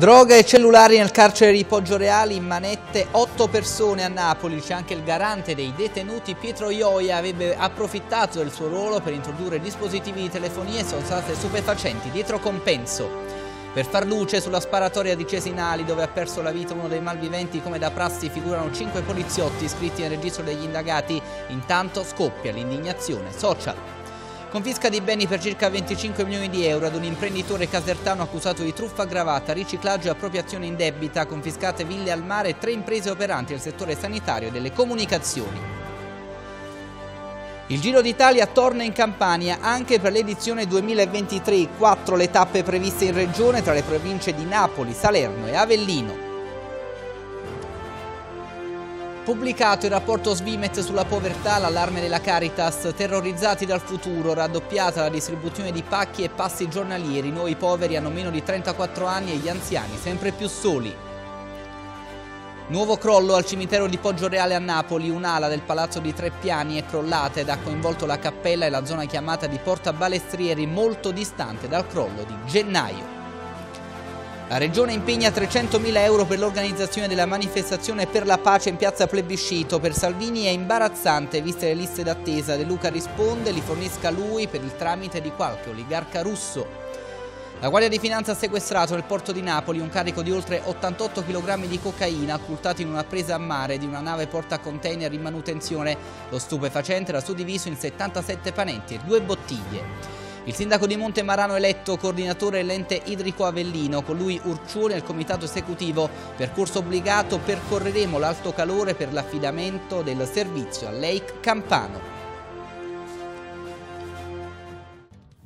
Droga e cellulari nel carcere di Poggio Poggioreali, in manette, otto persone a Napoli. C'è anche il garante dei detenuti Pietro Ioia, avrebbe approfittato del suo ruolo per introdurre dispositivi di telefonia e sono state stupefacenti dietro compenso. Per far luce sulla sparatoria di Cesinali, dove ha perso la vita uno dei malviventi, come da prassi figurano cinque poliziotti iscritti nel registro degli indagati, intanto scoppia l'indignazione social. Confisca di beni per circa 25 milioni di euro ad un imprenditore casertano accusato di truffa aggravata, riciclaggio e appropriazione in debita, confiscate ville al mare e tre imprese operanti nel settore sanitario e delle comunicazioni. Il Giro d'Italia torna in Campania anche per l'edizione 2023, quattro le tappe previste in regione tra le province di Napoli, Salerno e Avellino. Pubblicato il rapporto Svimet sulla povertà, l'allarme della Caritas, terrorizzati dal futuro, raddoppiata la distribuzione di pacchi e passi giornalieri, i nuovi poveri hanno meno di 34 anni e gli anziani sempre più soli. Nuovo crollo al cimitero di Poggio Reale a Napoli, un'ala del palazzo di tre piani è crollata ed ha coinvolto la cappella e la zona chiamata di Porta Balestrieri molto distante dal crollo di gennaio. La regione impegna 300.000 euro per l'organizzazione della manifestazione per la pace in piazza Plebiscito. Per Salvini è imbarazzante, viste le liste d'attesa. De Luca risponde, li fornisca lui per il tramite di qualche oligarca russo. La Guardia di Finanza ha sequestrato nel porto di Napoli un carico di oltre 88 kg di cocaina occultato in una presa a mare di una nave porta container in manutenzione. Lo stupefacente era suddiviso in 77 panetti e due bottiglie. Il sindaco di Monte Marano eletto coordinatore dell'ente idrico Avellino, con lui Urcione al comitato esecutivo, percorso obbligato percorreremo l'alto calore per l'affidamento del servizio a Lake Campano.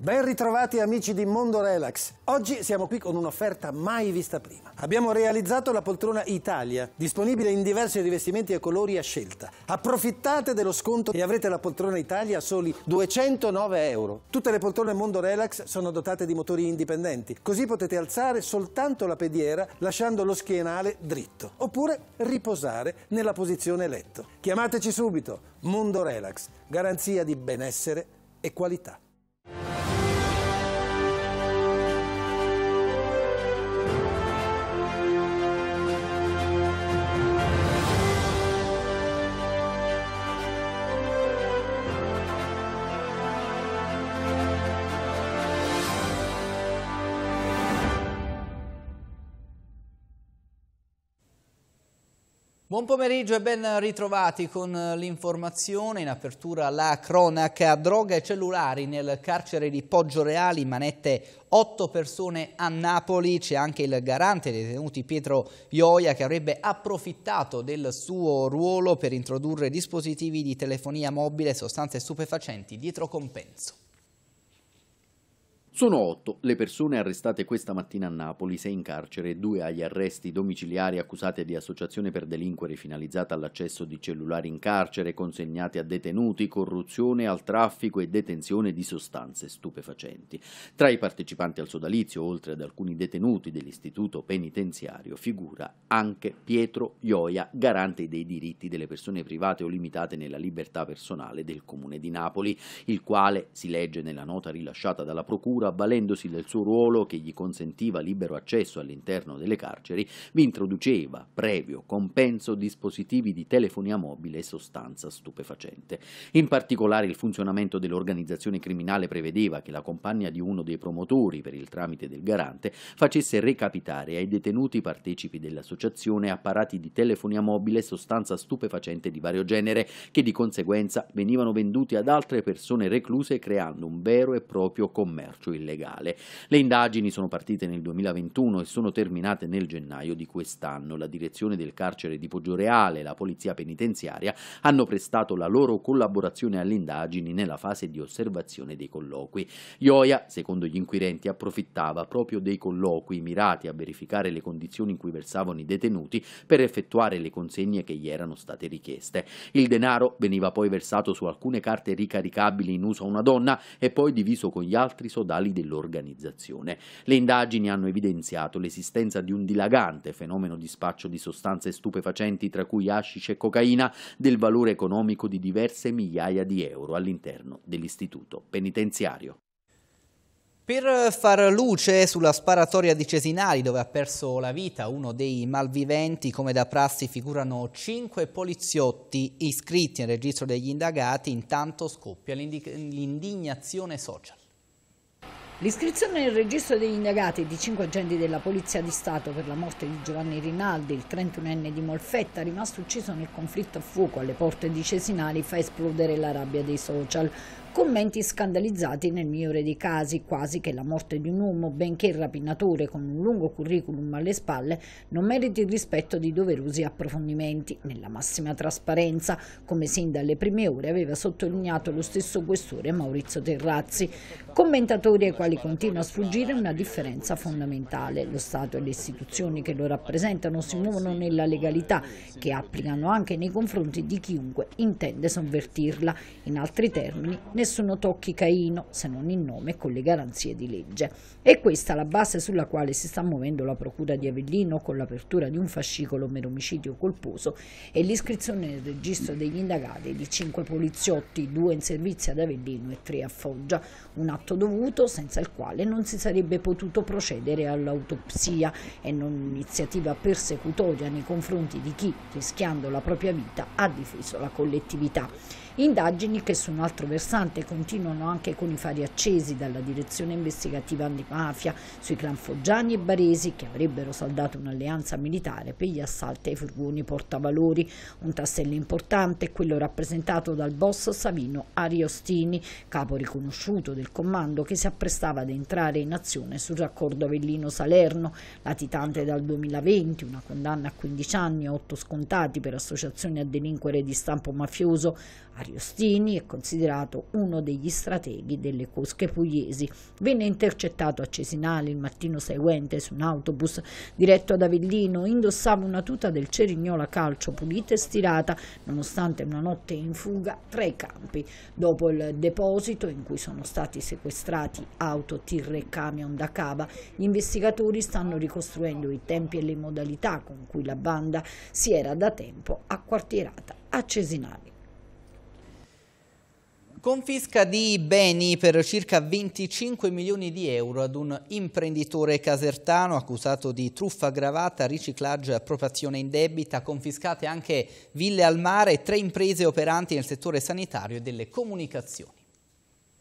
Ben ritrovati amici di Mondo Relax. Oggi siamo qui con un'offerta mai vista prima. Abbiamo realizzato la poltrona Italia, disponibile in diversi rivestimenti e colori a scelta. Approfittate dello sconto e avrete la poltrona Italia a soli 209 euro. Tutte le poltrone Mondo Relax sono dotate di motori indipendenti, così potete alzare soltanto la pediera lasciando lo schienale dritto, oppure riposare nella posizione letto. Chiamateci subito, Mondo Relax, garanzia di benessere e qualità. Buon pomeriggio e ben ritrovati con eh, l'informazione. In apertura la cronaca droga e cellulari nel carcere di Poggio Poggioreali, manette otto persone a Napoli, c'è anche il garante dei detenuti Pietro Ioia che avrebbe approfittato del suo ruolo per introdurre dispositivi di telefonia mobile e sostanze stupefacenti dietro compenso. Sono otto le persone arrestate questa mattina a Napoli, sei in carcere e due agli arresti domiciliari accusate di associazione per delinquere finalizzata all'accesso di cellulari in carcere consegnati a detenuti, corruzione al traffico e detenzione di sostanze stupefacenti. Tra i partecipanti al sodalizio, oltre ad alcuni detenuti dell'istituto penitenziario, figura anche Pietro Ioia, garante dei diritti delle persone private o limitate nella libertà personale del comune di Napoli, il quale, si legge nella nota rilasciata dalla procura, avvalendosi del suo ruolo che gli consentiva libero accesso all'interno delle carceri, vi introduceva, previo compenso, dispositivi di telefonia mobile e sostanza stupefacente. In particolare il funzionamento dell'organizzazione criminale prevedeva che la compagna di uno dei promotori, per il tramite del garante, facesse recapitare ai detenuti partecipi dell'associazione apparati di telefonia mobile e sostanza stupefacente di vario genere, che di conseguenza venivano venduti ad altre persone recluse creando un vero e proprio commercio illegale. Le indagini sono partite nel 2021 e sono terminate nel gennaio di quest'anno. La direzione del carcere di Poggioreale e la polizia penitenziaria hanno prestato la loro collaborazione alle indagini nella fase di osservazione dei colloqui. Ioia, secondo gli inquirenti, approfittava proprio dei colloqui mirati a verificare le condizioni in cui versavano i detenuti per effettuare le consegne che gli erano state richieste. Il denaro veniva poi versato su alcune carte ricaricabili in uso a una donna e poi diviso con gli altri sodali ufficiali dell'organizzazione. Le indagini hanno evidenziato l'esistenza di un dilagante fenomeno di spaccio di sostanze stupefacenti, tra cui hashish e cocaina, del valore economico di diverse migliaia di euro all'interno dell'istituto penitenziario. Per far luce sulla sparatoria di Cesinari dove ha perso la vita uno dei malviventi, come da prassi figurano cinque poliziotti iscritti nel registro degli indagati, intanto scoppia l'indignazione social. L'iscrizione nel registro degli indagati di cinque agenti della Polizia di Stato per la morte di Giovanni Rinaldi, il 31enne di Molfetta, rimasto ucciso nel conflitto a fuoco alle porte di Cesinali, fa esplodere la rabbia dei social. Commenti scandalizzati nel migliore dei casi, quasi che la morte di un uomo, benché il rapinatore con un lungo curriculum alle spalle, non meriti il rispetto di doverosi approfondimenti, nella massima trasparenza, come sin dalle prime ore aveva sottolineato lo stesso questore Maurizio Terrazzi. Commentatori ai quali continua a sfuggire una differenza fondamentale. Lo Stato e le istituzioni che lo rappresentano si muovono nella legalità, che applicano anche nei confronti di chiunque intende sovvertirla. In altri termini, nessuno nessuno tocchi Caino se non in nome con le garanzie di legge. E questa è la base sulla quale si sta muovendo la Procura di Avellino con l'apertura di un fascicolo per omicidio colposo e l'iscrizione nel registro degli indagati di cinque poliziotti, due in servizio ad Avellino e tre a Foggia, un atto dovuto senza il quale non si sarebbe potuto procedere all'autopsia e non un'iniziativa persecutoria nei confronti di chi, rischiando la propria vita, ha difeso la collettività. Indagini che su un altro versante continuano anche con i fari accesi dalla direzione investigativa antimafia sui clan Foggiani e Baresi che avrebbero saldato un'alleanza militare per gli assalti ai furgoni portavalori. Un tassello importante è quello rappresentato dal boss Savino Ariostini, capo riconosciuto del comando che si apprestava ad entrare in azione sul raccordo Avellino-Salerno, latitante dal 2020, una condanna a 15 anni e 8 scontati per associazione a delinquere di stampo mafioso. Ariostini è considerato uno degli strateghi delle cosche pugliesi. Venne intercettato a Cesinale il mattino seguente su un autobus diretto ad Avellino, indossava una tuta del Cerignola Calcio pulita e stirata, nonostante una notte in fuga tra i campi. Dopo il deposito in cui sono stati sequestrati auto, tir e camion da cava, gli investigatori stanno ricostruendo i tempi e le modalità con cui la banda si era da tempo acquartierata a Cesinale. Confisca di beni per circa 25 milioni di euro ad un imprenditore casertano accusato di truffa aggravata, riciclaggio e appropriazione in debita, confiscate anche ville al mare e tre imprese operanti nel settore sanitario e delle comunicazioni.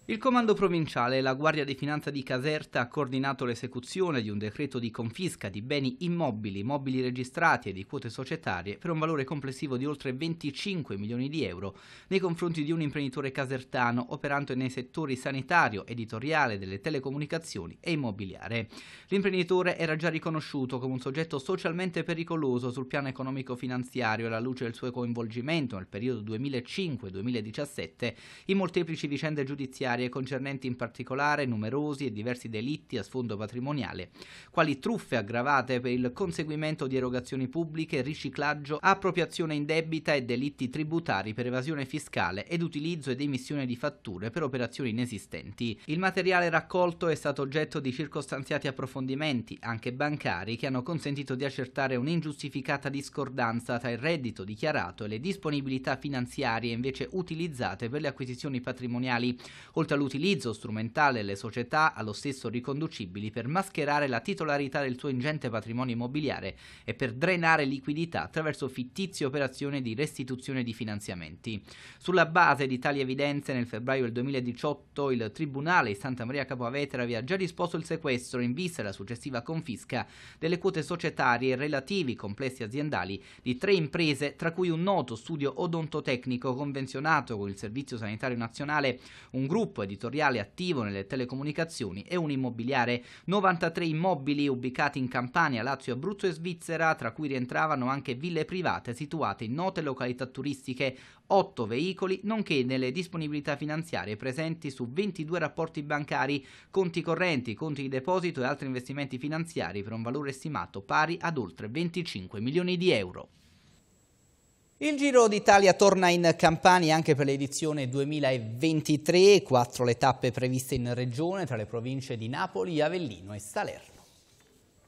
Il comando provinciale e la Guardia di Finanza di Caserta ha coordinato l'esecuzione di un decreto di confisca di beni immobili, mobili registrati e di quote societarie per un valore complessivo di oltre 25 milioni di euro nei confronti di un imprenditore casertano operante nei settori sanitario, editoriale, delle telecomunicazioni e immobiliare. L'imprenditore era già riconosciuto come un soggetto socialmente pericoloso sul piano economico-finanziario alla luce del suo coinvolgimento nel periodo 2005-2017 in molteplici vicende giudiziarie giudiziarie concernenti in particolare numerosi e diversi delitti a sfondo patrimoniale, quali truffe aggravate per il conseguimento di erogazioni pubbliche, riciclaggio, appropriazione indebita e delitti tributari per evasione fiscale ed utilizzo ed emissione di fatture per operazioni inesistenti. Il materiale raccolto è stato oggetto di circostanziati approfondimenti, anche bancari, che hanno consentito di accertare un'ingiustificata discordanza tra il reddito dichiarato e le disponibilità finanziarie invece utilizzate per le acquisizioni patrimoniali, Oltre all'utilizzo strumentale, le società allo stesso riconducibili per mascherare la titolarità del suo ingente patrimonio immobiliare e per drenare liquidità attraverso fittizie operazioni di restituzione di finanziamenti. Sulla base di tali evidenze, nel febbraio del 2018 il Tribunale di Santa Maria Capovetera vi ha già disposto il sequestro in vista della successiva confisca delle quote societarie e relativi complessi aziendali di tre imprese, tra cui un noto studio odontotecnico convenzionato con il Servizio Sanitario Nazionale, un gruppo sviluppo editoriale attivo nelle telecomunicazioni e un immobiliare. 93 immobili ubicati in Campania, Lazio, Abruzzo e Svizzera, tra cui rientravano anche ville private situate in note località turistiche, 8 veicoli, nonché nelle disponibilità finanziarie presenti su 22 rapporti bancari, conti correnti, conti di deposito e altri investimenti finanziari per un valore stimato pari ad oltre 25 milioni di euro. Il Giro d'Italia torna in Campania anche per l'edizione 2023, quattro le tappe previste in regione tra le province di Napoli, Avellino e Salerno.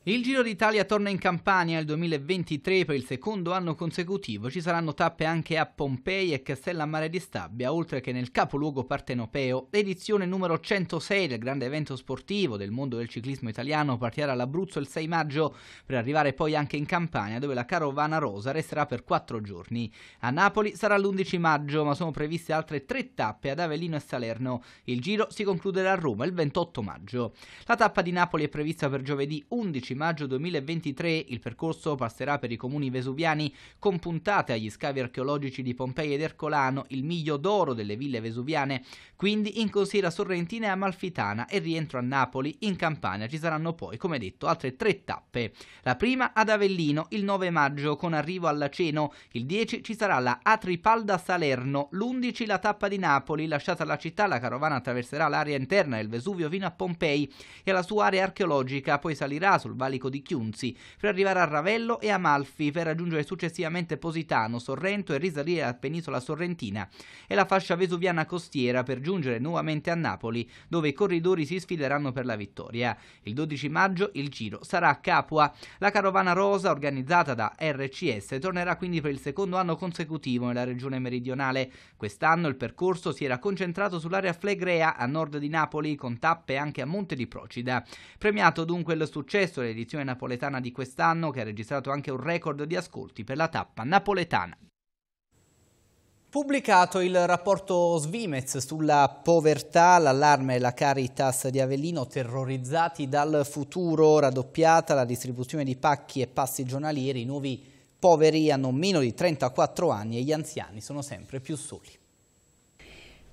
Il Giro d'Italia torna in Campania nel 2023 per il secondo anno consecutivo. Ci saranno tappe anche a Pompei e Castellammare di Stabia, oltre che nel capoluogo partenopeo. L'edizione numero 106 del grande evento sportivo del mondo del ciclismo italiano partirà all'Abruzzo il 6 maggio per arrivare poi anche in Campania, dove la carovana rosa resterà per quattro giorni. A Napoli sarà l'11 maggio, ma sono previste altre tre tappe ad Avellino e Salerno. Il Giro si concluderà a Roma il 28 maggio. La tappa di Napoli è prevista per giovedì 11 maggio 2023 il percorso passerà per i comuni vesuviani con puntate agli scavi archeologici di Pompei ed Ercolano, il miglio d'oro delle ville vesuviane, quindi in consiera sorrentina e amalfitana e rientro a Napoli, in Campania ci saranno poi, come detto, altre tre tappe. La prima ad Avellino il 9 maggio con arrivo alla Ceno, il 10 ci sarà la Atripalda Salerno, l'11 la tappa di Napoli, lasciata la città la carovana attraverserà l'area interna del Vesuvio fino a Pompei e la sua area archeologica, poi salirà sul valico di Chiunzi, per arrivare a Ravello e Amalfi per raggiungere successivamente Positano, Sorrento e risalire alla penisola sorrentina e la fascia vesuviana costiera per giungere nuovamente a Napoli, dove i corridori si sfideranno per la vittoria. Il 12 maggio il giro sarà a Capua. La carovana rosa organizzata da RCS tornerà quindi per il secondo anno consecutivo nella regione meridionale. Quest'anno il percorso si era concentrato sull'area Flegrea a nord di Napoli con tappe anche a Monte di Procida. Premiato dunque il successo delle l'edizione napoletana di quest'anno che ha registrato anche un record di ascolti per la tappa napoletana. Pubblicato il rapporto Svimez sulla povertà, l'allarme e la Caritas di Avellino terrorizzati dal futuro, raddoppiata la distribuzione di pacchi e passi giornalieri, i nuovi poveri hanno meno di 34 anni e gli anziani sono sempre più soli.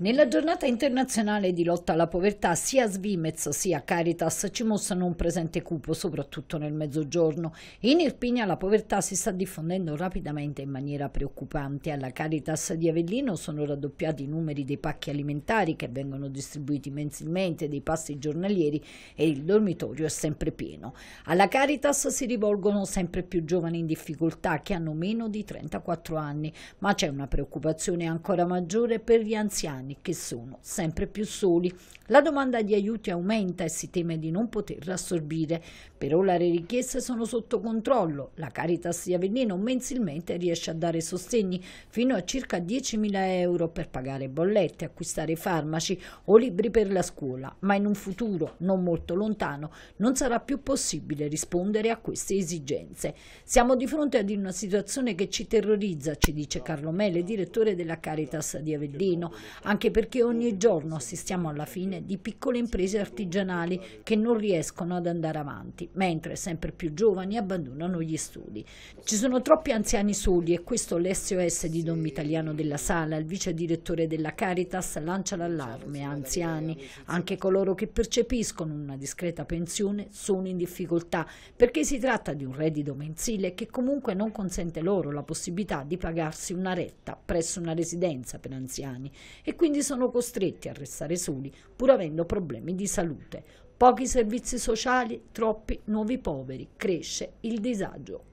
Nella giornata internazionale di lotta alla povertà sia Svimez sia Caritas ci mostrano un presente cupo, soprattutto nel mezzogiorno. In Irpinia la povertà si sta diffondendo rapidamente in maniera preoccupante. Alla Caritas di Avellino sono raddoppiati i numeri dei pacchi alimentari che vengono distribuiti mensilmente, dei pasti giornalieri e il dormitorio è sempre pieno. Alla Caritas si rivolgono sempre più giovani in difficoltà che hanno meno di 34 anni, ma c'è una preoccupazione ancora maggiore per gli anziani giovani che sono sempre più soli. La domanda di aiuti aumenta e si teme di non poterla assorbire. Per ora le richieste sono sotto controllo. La Caritas di Avellino mensilmente riesce a dare sostegni fino a circa 10.000 euro per pagare bollette, acquistare farmaci o libri per la scuola, ma in un futuro non molto lontano non sarà più possibile rispondere a queste esigenze. Siamo di fronte ad una situazione che ci terrorizza, ci dice Carlo Mele, direttore della Caritas di Avellino anche perché ogni giorno assistiamo alla fine di piccole imprese artigianali che non riescono ad andare avanti, mentre sempre più giovani abbandonano gli studi. Ci sono troppi anziani soli e questo l'SOS di Don Vitaliano della Sala, il vice direttore della Caritas, lancia l'allarme anziani, anche coloro che percepiscono una discreta pensione sono in difficoltà perché si tratta di un reddito mensile che comunque non consente loro la possibilità di pagarsi una retta presso una residenza per anziani e quindi sono costretti a restare soli pur avendo problemi di salute. Pochi servizi sociali, troppi nuovi poveri, cresce il disagio.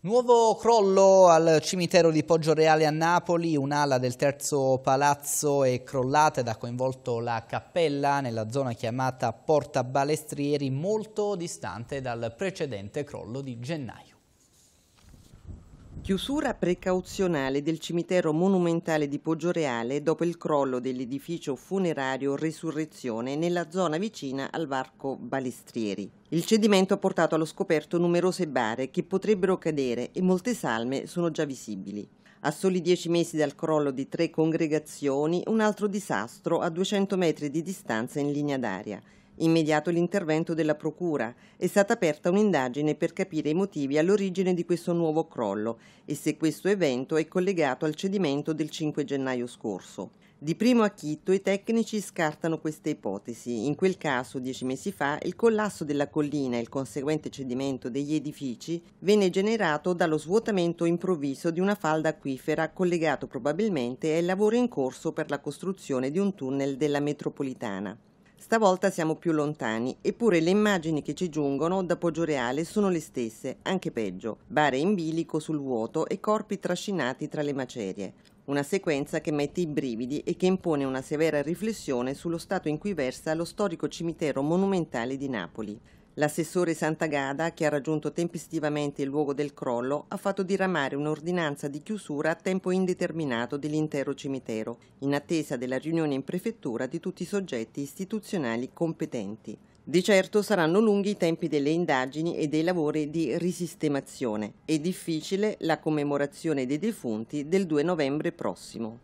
Nuovo crollo al cimitero di Poggio Reale a Napoli, un'ala del terzo palazzo è crollata ed ha coinvolto la cappella nella zona chiamata Porta Balestrieri, molto distante dal precedente crollo di gennaio. Chiusura precauzionale del cimitero monumentale di Poggioreale dopo il crollo dell'edificio funerario Resurrezione nella zona vicina al varco Balestrieri. Il cedimento ha portato allo scoperto numerose bare che potrebbero cadere e molte salme sono già visibili. A soli dieci mesi dal crollo di tre congregazioni, un altro disastro a 200 metri di distanza in linea d'aria. Immediato l'intervento della Procura. È stata aperta un'indagine per capire i motivi all'origine di questo nuovo crollo e se questo evento è collegato al cedimento del 5 gennaio scorso. Di primo acchitto i tecnici scartano questa ipotesi. In quel caso, dieci mesi fa, il collasso della collina e il conseguente cedimento degli edifici venne generato dallo svuotamento improvviso di una falda acquifera collegato probabilmente ai lavori in corso per la costruzione di un tunnel della metropolitana. Stavolta siamo più lontani, eppure le immagini che ci giungono da Poggioreale sono le stesse, anche peggio. Bare in bilico sul vuoto e corpi trascinati tra le macerie. Una sequenza che mette i brividi e che impone una severa riflessione sullo stato in cui versa lo storico cimitero monumentale di Napoli. L'assessore Santagada, che ha raggiunto tempestivamente il luogo del crollo, ha fatto diramare un'ordinanza di chiusura a tempo indeterminato dell'intero cimitero, in attesa della riunione in prefettura di tutti i soggetti istituzionali competenti. Di certo saranno lunghi i tempi delle indagini e dei lavori di risistemazione e difficile la commemorazione dei defunti del 2 novembre prossimo.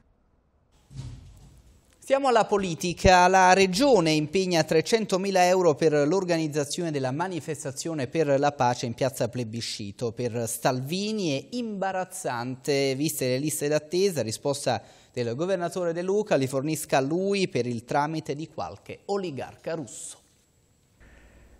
Stiamo alla politica. La Regione impegna 300.000 euro per l'organizzazione della manifestazione per la pace in piazza Plebiscito. Per Salvini è imbarazzante, viste le liste d'attesa, risposta del governatore De Luca, li fornisca lui per il tramite di qualche oligarca russo.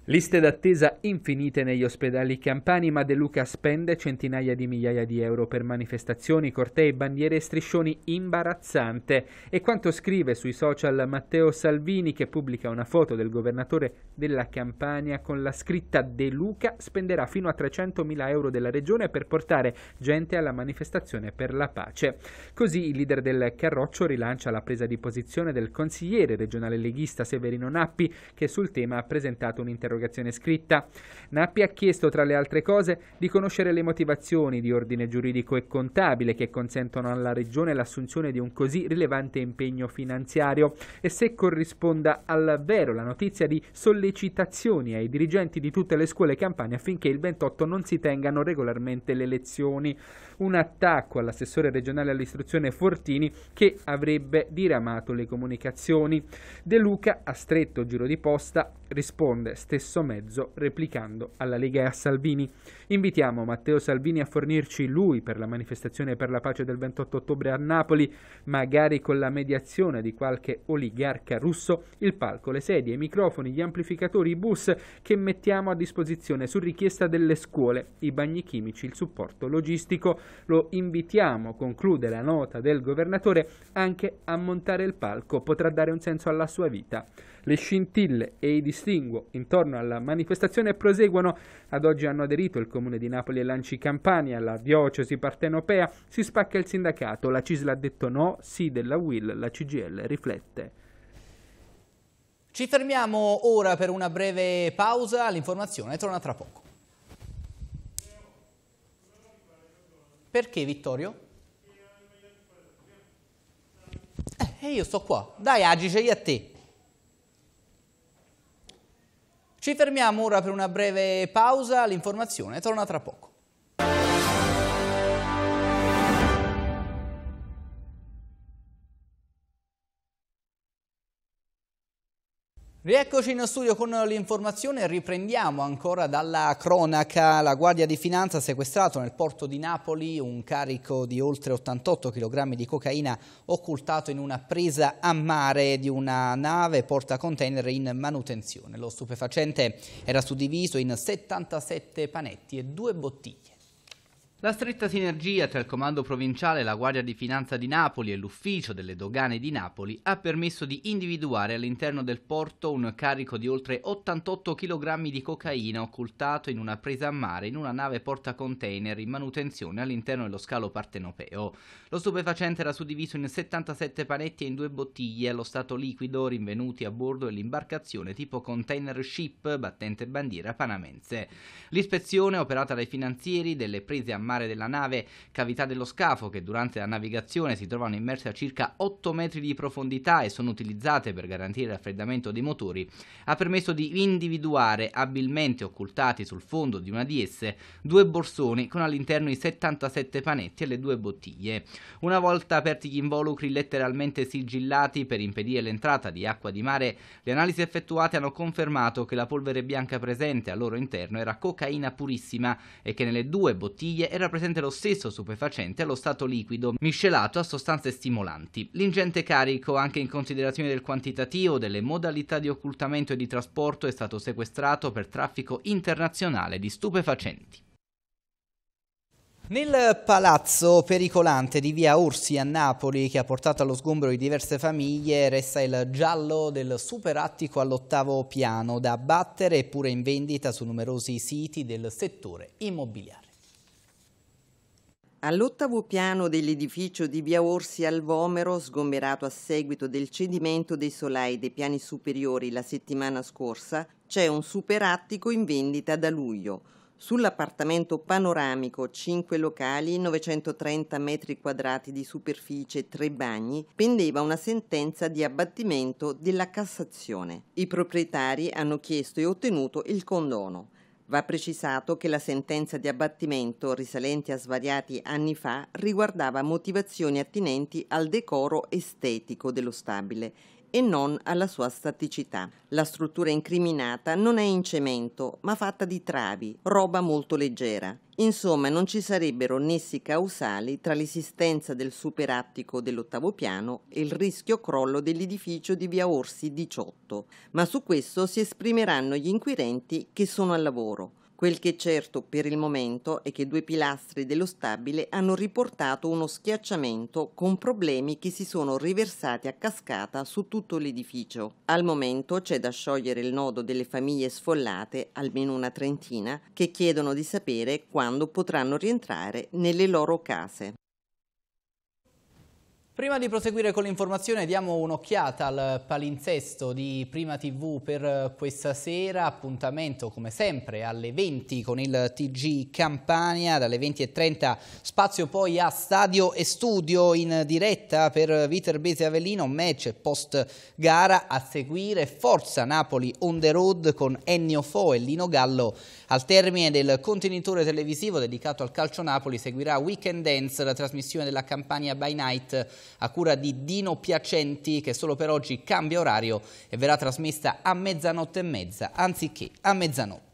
Liste d'attesa infinite negli ospedali campani, ma De Luca spende centinaia di migliaia di euro per manifestazioni, cortei, bandiere e striscioni imbarazzante. E quanto scrive sui social Matteo Salvini, che pubblica una foto del governatore della Campania con la scritta De Luca spenderà fino a 300.000 euro della regione per portare gente alla manifestazione per la pace. Così il leader del Carroccio rilancia la presa di posizione del consigliere regionale leghista Severino Nappi, che sul tema ha presentato un'interrogazione nell'interrogazione scritta, Nappi ha chiesto, tra le altre cose, di conoscere le motivazioni di ordine giuridico e contabile che consentono alla Regione l'assunzione di un così rilevante impegno finanziario e se corrisponda al vero la notizia di sollecitazioni ai dirigenti di tutte le scuole campane affinché il 28 non si tengano regolarmente le lezioni. Un attacco all'assessore regionale all'istruzione Fortini che avrebbe diramato le comunicazioni. De Luca, a stretto giro di posta, risponde stessa stesso mezzo replicando alla Lega e a Salvini. Invitiamo Matteo Salvini a fornirci lui per la manifestazione per la pace del 28 ottobre a Napoli, magari con la mediazione di qualche oligarca russo, il palco, le sedie, i microfoni, gli amplificatori, i bus che mettiamo a disposizione su richiesta delle scuole, i bagni chimici, il supporto logistico. Lo invitiamo, conclude la nota del governatore, anche a montare il palco, potrà dare un senso alla sua vita. Le scintille e i distinguo intorno alla manifestazione proseguono. Ad oggi hanno aderito il Comune di Napoli e Lanci Campania, la diocesi partenopea, si spacca il sindacato, la CISL ha detto no, sì della Will, la CGL riflette. Ci fermiamo ora per una breve pausa, l'informazione torna tra poco. Perché Vittorio? Eh, io sto qua. Dai Agi, scegli a te. Ci fermiamo ora per una breve pausa, l'informazione torna tra poco. Rieccoci in studio con l'informazione, riprendiamo ancora dalla cronaca. La Guardia di Finanza ha sequestrato nel porto di Napoli un carico di oltre 88 kg di cocaina occultato in una presa a mare di una nave porta container in manutenzione. Lo stupefacente era suddiviso in 77 panetti e due bottiglie. La stretta sinergia tra il Comando Provinciale la Guardia di Finanza di Napoli e l'Ufficio delle Dogane di Napoli ha permesso di individuare all'interno del porto un carico di oltre 88 kg di cocaina occultato in una presa a mare in una nave porta container in manutenzione all'interno dello scalo partenopeo. Lo stupefacente era suddiviso in 77 panetti e in due bottiglie allo stato liquido rinvenuti a bordo dell'imbarcazione tipo container ship battente bandiera panamense. L'ispezione operata dai finanzieri delle prese a mare mare della nave, cavità dello scafo che durante la navigazione si trovano immerse a circa 8 metri di profondità e sono utilizzate per garantire il raffreddamento dei motori, ha permesso di individuare abilmente occultati sul fondo di una di esse due borsoni con all'interno i 77 panetti e le due bottiglie. Una volta aperti gli involucri letteralmente sigillati per impedire l'entrata di acqua di mare, le analisi effettuate hanno confermato che la polvere bianca presente al loro interno era cocaina purissima e che nelle due bottiglie erano rappresenta lo stesso stupefacente allo stato liquido, miscelato a sostanze stimolanti. L'ingente carico, anche in considerazione del quantitativo, delle modalità di occultamento e di trasporto, è stato sequestrato per traffico internazionale di stupefacenti. Nel palazzo pericolante di via Ursi a Napoli, che ha portato allo sgombro di diverse famiglie, resta il giallo del superattico all'ottavo piano, da abbattere eppure in vendita su numerosi siti del settore immobiliare. All'ottavo piano dell'edificio di via Orsi al Vomero, sgomberato a seguito del cedimento dei solai dei piani superiori la settimana scorsa, c'è un superattico in vendita da luglio. Sull'appartamento panoramico, 5 locali, 930 metri quadrati di superficie e 3 bagni, pendeva una sentenza di abbattimento della Cassazione. I proprietari hanno chiesto e ottenuto il condono. Va precisato che la sentenza di abbattimento, risalente a svariati anni fa, riguardava motivazioni attinenti al decoro estetico dello stabile e non alla sua staticità. La struttura incriminata non è in cemento, ma fatta di travi, roba molto leggera. Insomma, non ci sarebbero nessi causali tra l'esistenza del superattico dell'ottavo piano e il rischio crollo dell'edificio di Via Orsi 18, ma su questo si esprimeranno gli inquirenti che sono al lavoro. Quel che è certo per il momento è che due pilastri dello stabile hanno riportato uno schiacciamento con problemi che si sono riversati a cascata su tutto l'edificio. Al momento c'è da sciogliere il nodo delle famiglie sfollate, almeno una trentina, che chiedono di sapere quando potranno rientrare nelle loro case. Prima di proseguire con l'informazione diamo un'occhiata al palinsesto di Prima TV per questa sera, appuntamento come sempre alle 20 con il TG Campania, dalle 20.30 spazio poi a Stadio e Studio in diretta per Viterbese Avellino, match post gara a seguire, Forza Napoli on the road con Ennio Fo e Lino Gallo al termine del contenitore televisivo dedicato al calcio Napoli seguirà Weekend Dance, la trasmissione della Campania by Night a cura di Dino Piacenti che solo per oggi cambia orario e verrà trasmessa a mezzanotte e mezza anziché a mezzanotte.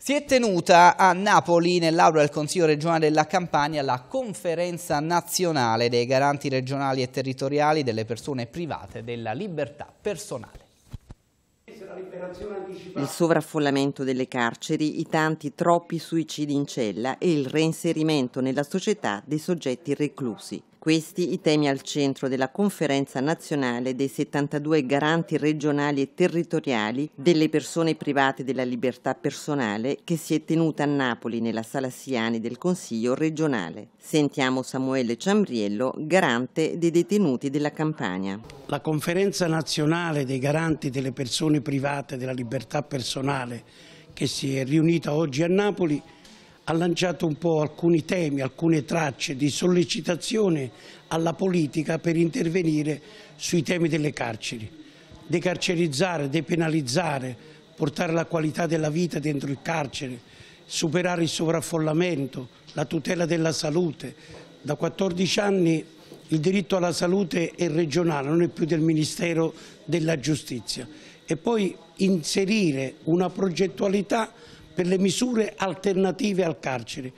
Si è tenuta a Napoli, nell'aula del Consiglio regionale della Campania, la conferenza nazionale dei garanti regionali e territoriali delle persone private della libertà personale. Il sovraffollamento delle carceri, i tanti troppi suicidi in cella e il reinserimento nella società dei soggetti reclusi questi i temi al centro della conferenza nazionale dei 72 garanti regionali e territoriali delle persone private della libertà personale che si è tenuta a Napoli nella Sala Siani del Consiglio regionale. Sentiamo Samuele Ciambriello, garante dei detenuti della Campania. La conferenza nazionale dei garanti delle persone private della libertà personale che si è riunita oggi a Napoli ha lanciato un po' alcuni temi, alcune tracce di sollecitazione alla politica per intervenire sui temi delle carceri, decarcerizzare, depenalizzare, portare la qualità della vita dentro il carcere, superare il sovraffollamento, la tutela della salute. Da 14 anni il diritto alla salute è regionale, non è più del Ministero della Giustizia. E poi inserire una progettualità per le misure alternative al carcere.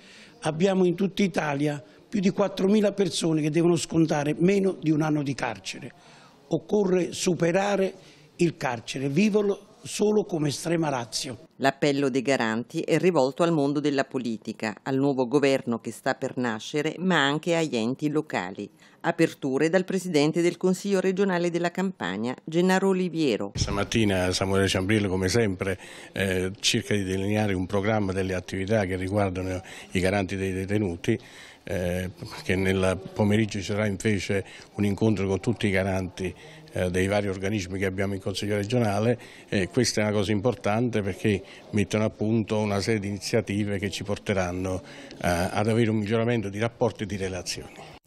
Abbiamo in tutta Italia più di 4.000 persone che devono scontare meno di un anno di carcere. Occorre superare il carcere, viverlo solo come estrema razio. L'appello dei garanti è rivolto al mondo della politica, al nuovo governo che sta per nascere, ma anche agli enti locali. Aperture dal presidente del Consiglio regionale della Campania, Gennaro Oliviero. Stamattina Samuele Ciambrillo, come sempre, eh, cerca di delineare un programma delle attività che riguardano i garanti dei detenuti eh, che nel pomeriggio ci sarà invece un incontro con tutti i garanti eh, dei vari organismi che abbiamo in Consiglio regionale. e questa è una cosa importante perché mettono a punto una serie di iniziative che ci porteranno eh, ad avere un miglioramento di rapporti e di relazioni.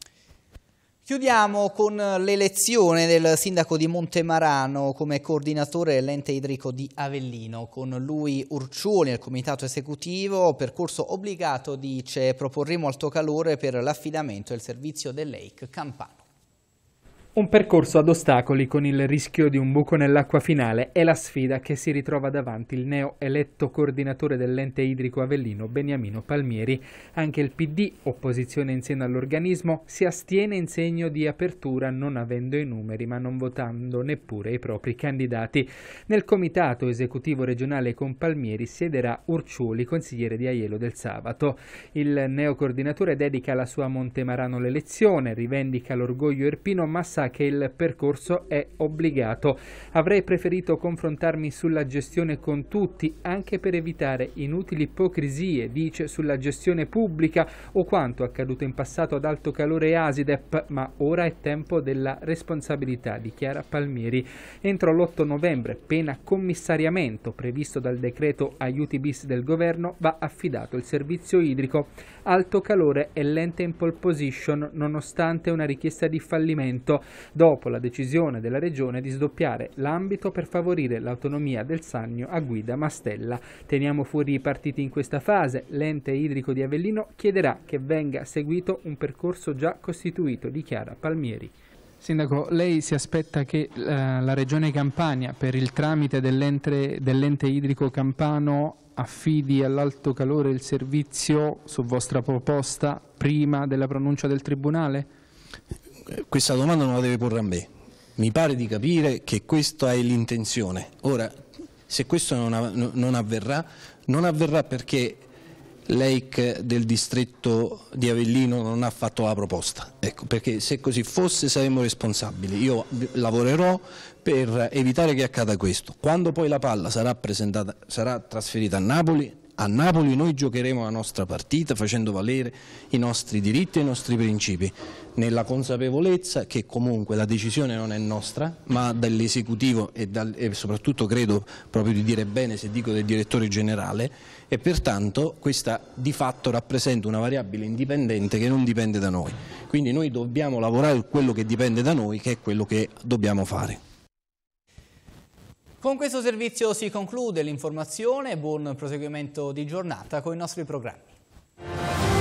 Chiudiamo con l'elezione del sindaco di Montemarano come coordinatore dell'ente idrico di Avellino. Con lui Urcioni al comitato esecutivo, percorso obbligato dice proporremo alto calore per l'affidamento del servizio dell'EIC Lake Campano. Un percorso ad ostacoli con il rischio di un buco nell'acqua finale è la sfida che si ritrova davanti il neo eletto coordinatore dell'ente idrico avellino Beniamino Palmieri. Anche il PD, opposizione insieme all'organismo, si astiene in segno di apertura non avendo i numeri ma non votando neppure i propri candidati. Nel comitato esecutivo regionale con Palmieri siederà Urciuli, consigliere di Aielo del Sabato. Il neo coordinatore dedica la sua a Montemarano l'elezione, rivendica l'orgoglio erpino ma sa che il percorso è obbligato. Avrei preferito confrontarmi sulla gestione con tutti, anche per evitare inutili ipocrisie, dice, sulla gestione pubblica o quanto accaduto in passato ad Alto Calore Asidep, ma ora è tempo della responsabilità, dichiara Palmieri. Entro l'8 novembre, pena commissariamento previsto dal decreto aiuti bis del governo, va affidato il servizio idrico. Alto Calore e l'ente in pole position nonostante una richiesta di fallimento dopo la decisione della Regione di sdoppiare l'ambito per favorire l'autonomia del Sannio a guida Mastella. Teniamo fuori i partiti in questa fase. L'ente idrico di Avellino chiederà che venga seguito un percorso già costituito, dichiara Palmieri. Sindaco, lei si aspetta che uh, la Regione Campania, per il tramite dell'ente dell idrico campano, affidi all'alto calore il servizio su vostra proposta prima della pronuncia del Tribunale? questa domanda non la deve porre a me. Mi pare di capire che questa è l'intenzione. Ora, se questo non, non avverrà, non avverrà perché l'EIC del distretto di Avellino non ha fatto la proposta, ecco, perché se così fosse saremmo responsabili. Io lavorerò per evitare che accada questo. Quando poi la palla sarà, sarà trasferita a Napoli, a Napoli noi giocheremo la nostra partita facendo valere i nostri diritti e i nostri principi, nella consapevolezza che comunque la decisione non è nostra, ma dall'esecutivo e, e, soprattutto credo proprio di dire bene se dico del direttore generale e pertanto questa di fatto rappresenta una variabile indipendente che non dipende da noi. Quindi noi dobbiamo lavorare quello che dipende da noi, che è quello che dobbiamo fare. Con questo servizio si conclude l'informazione, buon proseguimento di giornata con i nostri programmi.